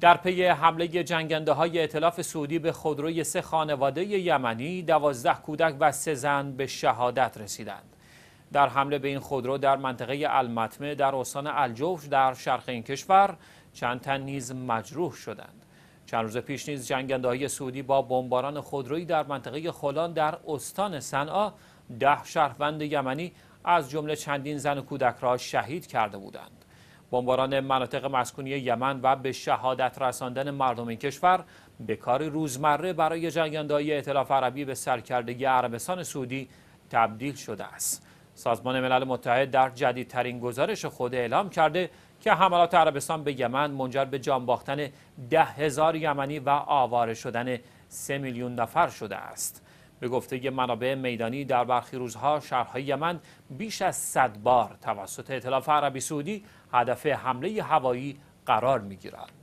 در پی حمله جنگنده های اطلاف سعودی به خودروی سه خانواده یمنی دوازده کودک و سه زن به شهادت رسیدند. در حمله به این خودرو در منطقه المتمه در استان الجوش در شرق این کشور چند تن نیز مجروح شدند. چند روز پیش نیز جنگنده های سعودی با بمباران خودرویی در منطقه خلان در استان صنعا ده شهروند یمنی از جمله چندین زن و کودک را شهید کرده بودند. بمباران مناطق مسکونی یمن و به شهادت رساندن مردم این کشور به کار روزمره برای جنگاندهای اطلاف عربی به سرکردگی عربستان سعودی تبدیل شده است. سازمان ملل متحد در جدیدترین گزارش خود اعلام کرده که حملات عربستان به یمن منجر به جانباختن ده هزار یمنی و آواره شدن سه میلیون نفر شده است. به گفته منابع میدانی در برخی روزها شهرهای یمن بیش از 100 بار توسط اطلاف عربی سعودی هدف حمله هوایی قرار میگیرد.